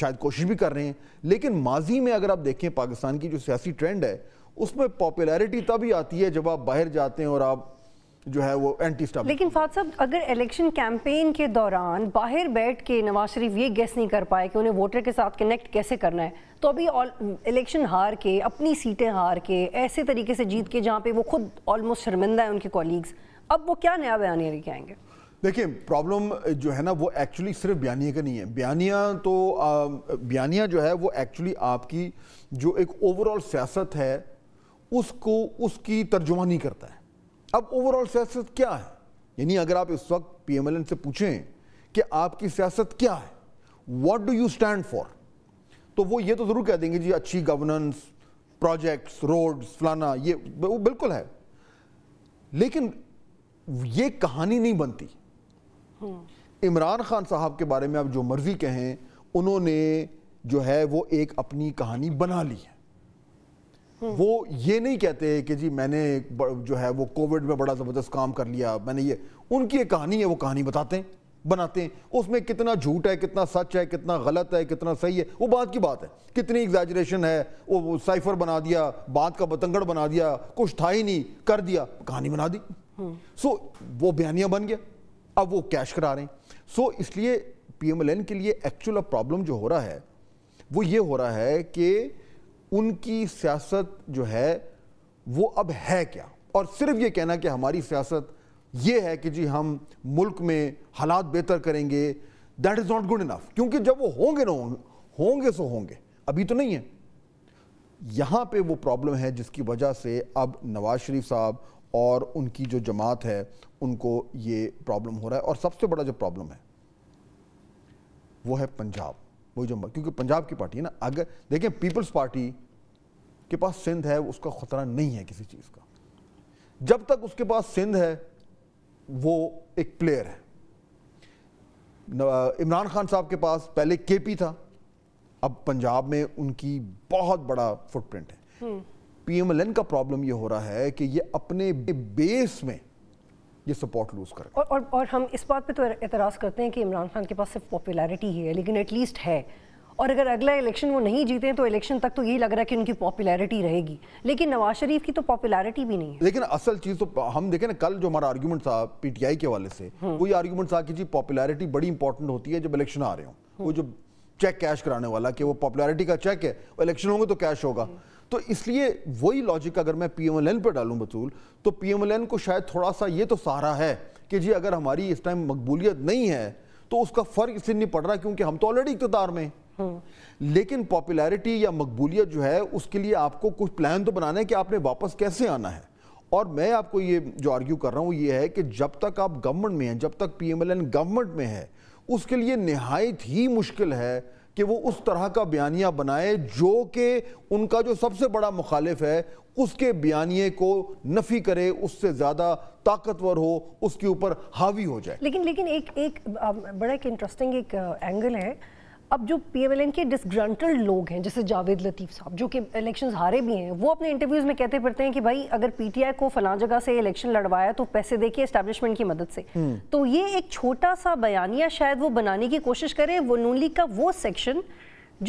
शायद कोशिश भी कर रहे हैं लेकिन माजी में अगर आप देखें पाकिस्तान की जो सियासी ट्रेंड है उसमें पॉपुलैरिटी तभी आती है जब आप बाहर जाते हैं और आप जो है वो एंटी स्टाफ लेकिन फात साहब अगर इलेक्शन कैंपेन के दौरान बाहर बैठ के नवाज शरीफ ये गेस नहीं कर पाए कि उन्हें वोटर के साथ कनेक्ट कैसे करना है तो अभी इलेक्शन हार के अपनी सीटें हार के ऐसे तरीके से जीत के जहाँ पे वो खुद ऑलमोस्ट शर्मिंदा है उनके कॉलीग्स अब वो क्या नया बयान लेके आएंगे देखिए प्रॉब्लम जो है ना वो एक्चुअली सिर्फ बयानिया का नहीं है बयानिया तो बयानिया जो है वो एक्चुअली आपकी जो एक ओवरऑल सियासत है उसको उसकी तर्जुमानी करता है अब ओवरऑल सियासत क्या है यानी अगर आप इस वक्त पी एम एल एन से पूछें कि आपकी सियासत क्या है what do you stand for तो वो ये तो ज़रूर कह देंगे जी अच्छी गवर्नेंस प्रोजेक्ट्स रोड्स फलाना ये वो बिल्कुल है लेकिन ये कहानी नहीं बनती इमरान खान साहब के बारे में आप जो मर्जी कहें उन्होंने जो है वो एक अपनी कहानी बना ली है वो ये नहीं कहते कि जी मैंने जो है वो कोविड में बड़ा ज़बरदस्त काम कर लिया मैंने ये उनकी एक कहानी है वो कहानी बताते हैं बनाते हैं उसमें कितना झूठ है कितना सच है कितना गलत है कितना सही है वो बात की बात है कितनी एग्जाजरेशन है वो साइफर बना दिया बात का बतंगड़ बना दिया कुछ था ही नहीं कर दिया कहानी बना दी सो हम्म। so, वो बयानिया बन गया अब वो कैश करा रहे हैं सो so, इसलिए पीएमएलएन के लिए एक्चुअल प्रॉब्लम जो हो रहा है वो ये हो रहा है कि उनकी सियासत जो है वो अब है क्या और सिर्फ ये कहना कि हमारी सियासत ये है कि जी हम मुल्क में हालात बेहतर करेंगे that is not good enough क्योंकि जब वो होंगे ना होंगे होंगे सो होंगे अभी तो नहीं है यहाँ पे वो प्रॉब्लम है जिसकी वजह से अब नवाज शरीफ साहब और उनकी जो जमात है उनको ये प्रॉब्लम हो रहा है और सबसे बड़ा जो प्रॉब्लम है वो है पंजाब वही जो क्योंकि पंजाब की पार्टी है ना अगर देखें पीपल्स पार्टी के पास सिंध है उसका ख़तरा नहीं है किसी चीज़ का जब तक उसके पास सिंध है वो एक प्लेयर है इमरान खान साहब के पास पहले केपी था अब पंजाब में उनकी बहुत बड़ा फुटप्रिंट है हम्म। पीएमएलएन का प्रॉब्लम ये हो रहा है कि ये अपने बेस में ये सपोर्ट लूज कर और, और और हम इस बात पे तो एतराज़ करते हैं कि इमरान खान के पास सिर्फ पॉपुलैरिटी ही है लेकिन एटलीस्ट है और अगर अगला इलेक्शन वो नहीं जीते हैं तो इलेक्शन तक तो यही लग रहा है कि उनकी पॉपुलैरिटी रहेगी लेकिन नवाज शरीफ की तो पॉपुलैरिटी भी नहीं है लेकिन असल चीज़ तो हम देखें ना कल जो हमारा आर्ग्यूमेंट था पीटीआई के वाले से वो ये आर्ग्यूमेंट था कि जी पॉपुलैरिटी बड़ी इंपॉर्टेंट होती है जब इलेक्शन आ रहे हो वो हम्म। जो चेक कैश कराने वाला कि वो पॉपुलैरिटी का चेक है इलेक्शन होंगे तो कैश होगा हम्म। तो इसलिए वही लॉजिक अगर मैं पी एम पर डालूं बतूल तो पी एम को शायद थोड़ा सा ये तो सहारा है कि जी अगर हमारी इस टाइम मकबूलियत नहीं है तो उसका फ़र्क इसलिए नहीं पड़ रहा क्योंकि हम तो ऑलरेडी इकतदार में हम्म। लेकिन पॉपुलैरिटी या मकबूलियत जो है उसके लिए आपको कुछ प्लान तो बनाना है कि आपने वापस कैसे आना है और मैं आपको ये जो आर्ग्यू कर रहा हूँ ये है कि जब तक आप गवर्नमेंट में हैं जब तक P M L N government में है उसके लिए नहायत ही मुश्किल है कि वो उस तरह का बयानिया बनाए जो कि उनका जो सबसे बड़ा मुखालिफ है उसके बयानिए को नफी करे उससे ज़्यादा ताकतवर हो उसके ऊपर हावी हो जाए लेकिन लेकिन एक एक बड़ा एक इंटरेस्टिंग एक एंगल है अब जो पी के डिसग्रंटल लोग हैं जैसे जावेद लतीफ़ साहब जो कि इलेक्शन हारे भी हैं वो अपने इंटरव्यूज़ में कहते फिरते हैं कि भाई अगर पीटीआई को फला जगह से इलेक्शन लड़वाया तो पैसे दे के इस्टेब्लिशमेंट की मदद से हम्म। तो ये एक छोटा सा बयानिया शायद वो बनाने की कोशिश करे वो नून लीग का वो सेक्शन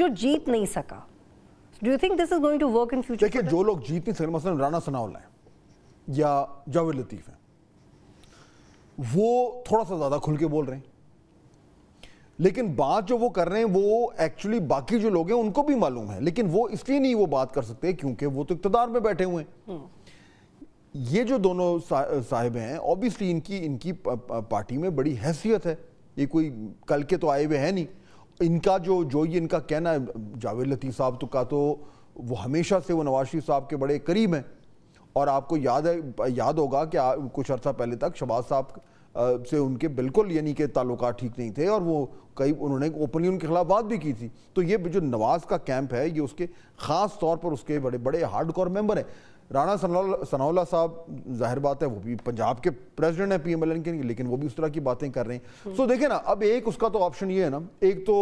जो जीत नहीं सका do you think this is going to work in future देखिए जो लोग जीत नहीं सकते मसलन मतलब राना सनाउल्ला है या जावेद लतीफ़ हैं वो थोड़ा सा ज़्यादा खुल के बोल रहे हैं लेकिन बात जो वो कर रहे हैं वो एक्चुअली बाकी जो लोग हैं उनको भी मालूम है लेकिन वो इसलिए नहीं वो बात कर सकते क्योंकि वो तो इकतदार में बैठे हुए हैं हम्म। ये जो दोनों साहिब हैं ऑब्वियसली इनकी इनकी पार्टी में बड़ी हैसियत है ये कोई कल के तो आए हुए हैं नहीं इनका जो जो ये इनका कहना है जावेद लतीफ़ साहब तो का तो वो हमेशा से वो नवाज शरीफ साहब के बड़े करीब हैं और आपको याद है याद होगा कि कुछ अर्सा पहले तक शबाज साहब से उनके बिल्कुल यानी कि ताल्लुक ठीक नहीं थे और वो कई उन्होंने ओपनली उनके खिलाफ बात भी की थी तो ये जो नवाज़ का कैंप है ये उसके ख़ास तौर पर उसके बड़े बड़े हार्ड कॉर मेम्बर हैं राणा सनाउल्ला साहब जाहिर बात है वो भी पंजाब के प्रेसिडेंट हैं पीएमएलएन के लेकिन वो भी उस तरह की बातें कर रहे हैं सो हम्म। तो देखें ना अब एक उसका तो ऑप्शन ये है ना एक तो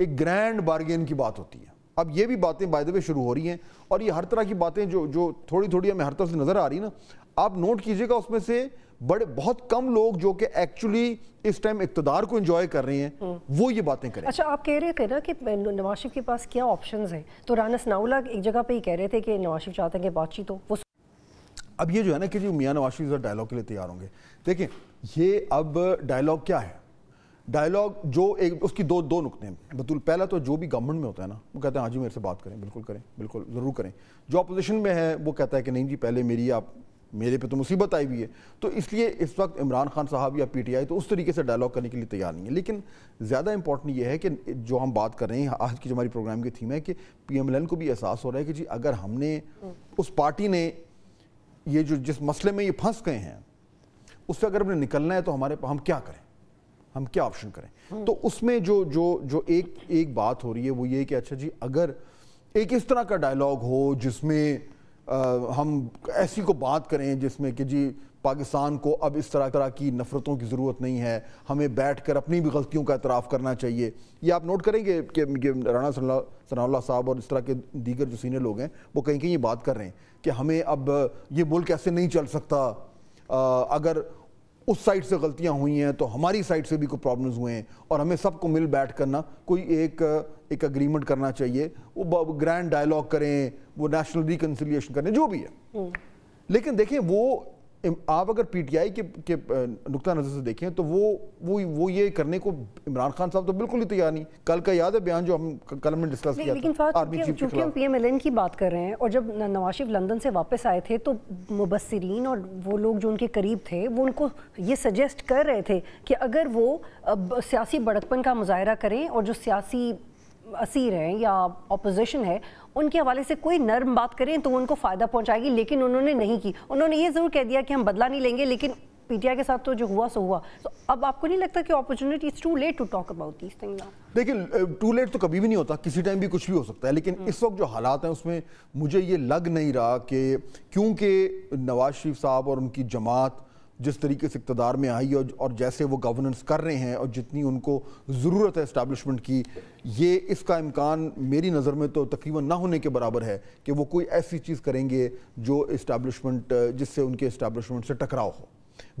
एक ग्रैंड बार्गेन की बात होती है अब ये भी बातें बाय द वे शुरू हो रही हैं और ये हर तरह की बातें जो जो थोड़ी थोड़ी हमें हर तरफ से नज़र आ रही है ना आप नोट कीजिएगा उसमें से बड़े बहुत कम लोग जो कि एक्चुअली इस टाइम इकतदार को एंजॉय कर रहे हैं हम्म। वो ये बातें करें अच्छा आप कह रहे थे ना कि नवाज के पास क्या ऑप्शन है तो राना सनाउला एक जगह पर ही कह रहे थे कि नवाज चाहते हैं कि बातचीत हो वो अब ये जो है ना कि जी मियाँ नवाज शरीफ डायलॉग के लिए तैयार होंगे देखें ये अब डायलॉग क्या है डायलॉग जो एक उसकी दो दो नुकते हैं बतूल पहला तो जो भी गवर्नमेंट में होता है ना वो कहते हैं हाँ जी मेरे से बात करें बिल्कुल करें बिल्कुल ज़रूर करें जो अपोजिशन में है वो कहता है कि नहीं जी पहले मेरी आप मेरे पे तो मुसीबत आई हुई है तो इसलिए इस वक्त इमरान खान साहब या पीटीआई तो उस तरीके से डायलॉग करने के लिए तैयार नहीं है लेकिन ज़्यादा इंपॉर्टेंट ये है कि जो हम बात कर रहे हैं आज की जो हमारी प्रोग्राम की थीम है कि पीएमएलएन को भी एहसास हो रहा है कि जी अगर हमने उस पार्टी ने ये जो जिस मसले में ये फंस गए हैं उससे अगर हमने निकलना है तो हमारे हम क्या करें हम क्या ऑप्शन करें हम्म। तो उसमें जो जो जो एक एक बात हो रही है वो ये कि अच्छा जी अगर एक इस तरह का डायलॉग हो जिसमें आ, हम ऐसी को बात करें जिसमें कि जी पाकिस्तान को अब इस तरह तरह की नफ़रतों की ज़रूरत नहीं है हमें बैठ कर अपनी भी गलतियों का एतराफ़ करना चाहिए ये आप नोट करेंगे कि राना सना साहब और इस तरह के दीगर जो सीनियर लोग हैं वो कहीं कहीं ये बात कर रहे हैं कि हमें अब ये मुल्क ऐसे नहीं चल सकता आ, अगर उस साइड से गलतियां हुई हैं तो हमारी साइड से भी कोई प्रॉब्लम्स हुए हैं और हमें सबको मिल बैठ करना कोई एक एक अग्रीमेंट करना चाहिए वो ग्रैंड डायलॉग करें वो नेशनल रिकन्सिलियेशन करें जो भी है हम्म। लेकिन देखें वो आप अगर पीटीआई के, के नुकता नज़र से देखें तो वो वो वो ये करने को इमरान खान साहब तो बिल्कुल ही तैयार नहीं कल का याद है बयान जो हम कल हमने डिस्कस किया लेकिन आर्मी चीफ चूंकि हम पीएमएलएन की बात कर रहे हैं और जब नवाशिफ लंदन से वापस आए थे तो मुबसरीन और वो लोग जो उनके करीब थे वो उनको ये सजेस्ट कर रहे थे कि अगर वो सियासी बड़कपन का मुजाहरा करें और जो सियासी असीर हैं या अपोजिशन है उनके हवाले से कोई नर्म बात करें तो उनको फ़ायदा पहुंचाएगी लेकिन उन्होंने नहीं की उन्होंने ये ज़रूर कह दिया कि हम बदला नहीं लेंगे लेकिन पीटीआई के साथ तो जो हुआ सो हुआ तो अब आपको नहीं लगता कि opportunity is too late to talk about thing things देखिए टू लेट तो कभी भी नहीं होता किसी टाइम भी कुछ भी हो सकता है लेकिन हम्म। इस वक्त जो हालात हैं उसमें मुझे ये लग नहीं रहा कि क्योंकि नवाज शरीफ साहब और उनकी जमात जिस तरीके से इकतदार में आई और, और जैसे वो गवर्नेंस कर रहे हैं और जितनी उनको ज़रूरत है इस्टबलिशमेंट की ये इसका इम्कान मेरी नज़र में तो तकरीबन ना होने के बराबर है कि वो कोई ऐसी चीज़ करेंगे जो इस्टबलिशमेंट जिससे उनके इस्टबलिशमेंट से टकराव हो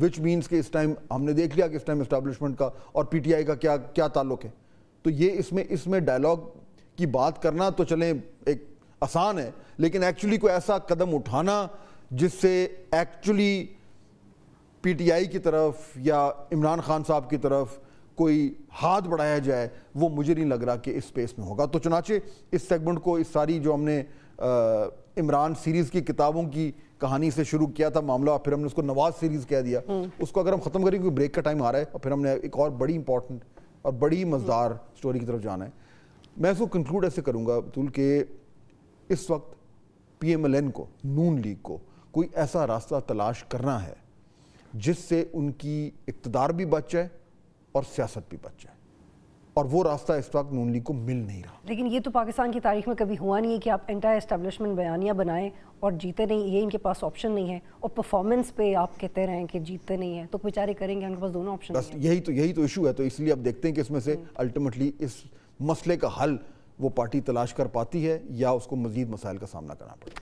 विच मीन्स कि इस टाइम हमने देख लिया कि इस टाइम इस्टबलिशमेंट का और पी टी आई का क्या क्या ताल्लुक है तो ये इसमें इसमें डायलॉग की बात करना तो चलें एक आसान है लेकिन एक्चुअली कोई ऐसा कदम उठाना जिससे एक्चुअली पीटीआई की तरफ या इमरान खान साहब की तरफ कोई हाथ बढ़ाया जाए वो मुझे नहीं लग रहा कि इस स्पेस में होगा तो चुनाचे इस सेगमेंट को इस सारी जो हमने इमरान सीरीज़ की किताबों की कहानी से शुरू किया था मामला फिर हमने उसको नवाज सीरीज़ कह दिया हम्म। उसको अगर हम ख़त्म करें क्योंकि ब्रेक का टाइम आ रहा है और फिर हमने एक और बड़ी इंपॉर्टेंट और बड़ी मज़दार स्टोरी की तरफ जाना है मैं इसको कंक्लूड ऐसे करूँगा अतुल के इस वक्त पी को नून लीग को कोई ऐसा रास्ता तलाश करना है जिससे उनकी इकतदार भी बच जाए और सियासत भी बच जाए और वो रास्ता इस वक्त नून लीग को मिल नहीं रहा लेकिन ये तो पाकिस्तान की तारीख में कभी हुआ नहीं है कि आप एंटायर एस्टेब्लिशमेंट बयानियाँ बनाएं और जीते नहीं ये इनके पास ऑप्शन नहीं है और परफॉर्मेंस पे आप कहते रहें कि जीतते नहीं है तो बेचारे करेंगे उनके पास दोनों ऑप्शन बस यही तो यही तो इशू है तो इसलिए आप देखते हैं कि इसमें से अल्टीमेटली हम्म। इस मसले का हल वो पार्टी तलाश कर पाती है या उसको मजीद मसाइल का सामना करना पड़ता है